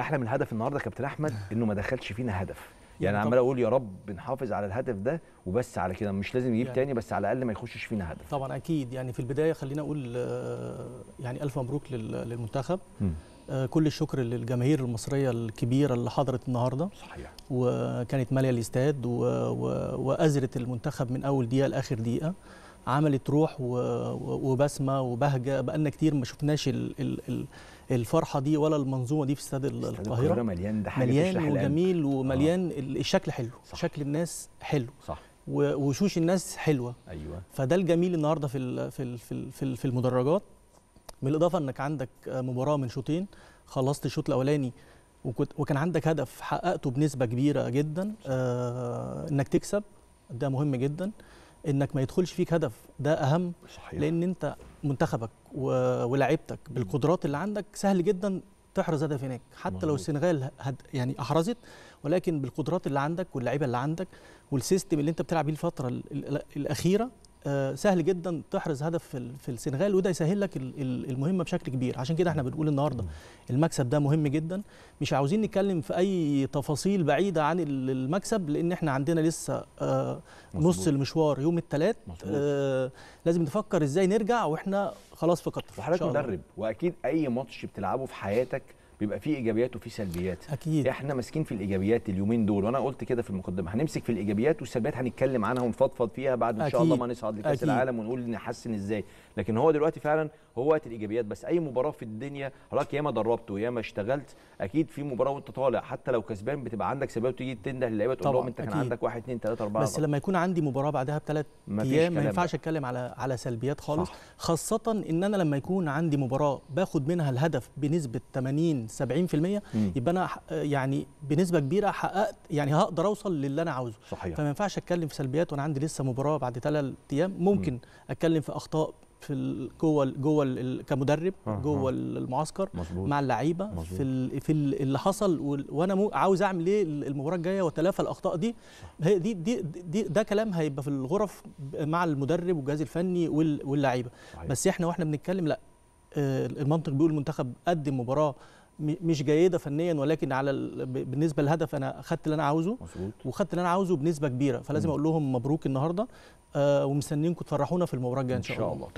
احلى من هدف النهارده كابتن احمد آه. انه ما دخلش فينا هدف يعني انا عمال اقول يا رب نحافظ على الهدف ده وبس على كده مش لازم يجيب يعني تاني بس على الاقل ما يخشش فينا هدف طبعا اكيد يعني في البدايه خلينا اقول آه، يعني الف مبروك للمنتخب آه، كل الشكر للجماهير المصريه الكبيره اللي حضرت النهارده صحيح وكانت ماليه الاستاد وازرت المنتخب من اول دقيقه لاخر دقيقه عملت روح وبسمه وبهجه بقالنا كتير ما شفناش ال ال ال الفرحه دي ولا المنظومه دي في استاد القاهره مليان ده حاجه مليان وجميل آه. ومليان آه. الشكل حلو صح. شكل الناس حلو صح ووشوش الناس حلوه ايوه فده الجميل النهارده في في في في المدرجات بالاضافه انك عندك آه، مباراه من شوطين خلصت الشوط الاولاني وكنت وكان عندك هدف حققته بنسبه كبيره جدا آه انك تكسب ده مهم جدا انك ما يدخلش فيك هدف ده اهم صحيح. لان انت منتخبك ولاعيبتك بالقدرات اللي عندك سهل جدا تحرز هدف هناك حتى مهو. لو السنغال هد يعني احرزت ولكن بالقدرات اللي عندك واللعيبه اللي عندك والسيستم اللي انت بتلعب بيه الفتره الاخيره آه، سهل جدا تحرز هدف في السنغال وده يسهل لك المهمه بشكل كبير عشان كده احنا بنقول النهارده المكسب ده مهم جدا مش عاوزين نتكلم في اي تفاصيل بعيده عن المكسب لان احنا عندنا لسه آه، نص المشوار يوم الثلاث آه، لازم نفكر ازاي نرجع واحنا خلاص في قطر وحضرتك مدرب واكيد اي ماتش بتلعبه في حياتك بيبقى فيه ايجابيات وفيه سلبيات اكيد احنا ماسكين في الايجابيات اليومين دول وانا قلت كده في المقدمه هنمسك في الايجابيات والسلبيات هنتكلم عنها ونفضفض فيها بعد ان أكيد. شاء الله ما نصعد لكاس العالم ونقول نحسن ازاي لكن هو دلوقتي فعلا هو وقت الايجابيات بس اي مباراه في الدنيا حضرتك ياما دربت وياما اشتغلت اكيد في مباراه وانت طالع حتى لو كسبان بتبقى عندك سلبيات وتيجي تنده للعيبه تقول لهم انت كان أكيد. عندك 1 2 3 4 بس لما يكون عندي مباراه بعدها بثلاث ايام ما ينفعش اتكلم على على سلبيات خالص صح. خاصه ان انا لما يكون عندي مباراه باخد منها الهدف بنسبه 80 70% يبقى انا يعني بنسبه كبيره حققت يعني هقدر اوصل للي انا عاوزه صحيح فما ينفعش اتكلم في سلبيات وانا عندي لسه مباراه بعد ثلاث ايام ممكن مم. اتكلم في اخطاء في جوه جوه كمدرب جوه المعسكر مزبوط. مع اللعيبه في في اللي حصل وانا مو عاوز اعمل ايه المباراه الجايه واتلافى الاخطاء دي هي دي, دي دي ده كلام هيبقى في الغرف مع المدرب والجهاز الفني واللعيبه بس احنا واحنا بنتكلم لا آه، المنطق بيقول المنتخب قدم مباراه مش جيده فنيا ولكن على ال... بالنسبه للهدف انا خدت اللي انا عاوزه وخدت اللي انا عاوزه بنسبه كبيره فلازم اقول لهم مبروك النهارده آه ومستنيينكم تفرحونا في المباراه الجايه ان شاء الله, إن شاء الله.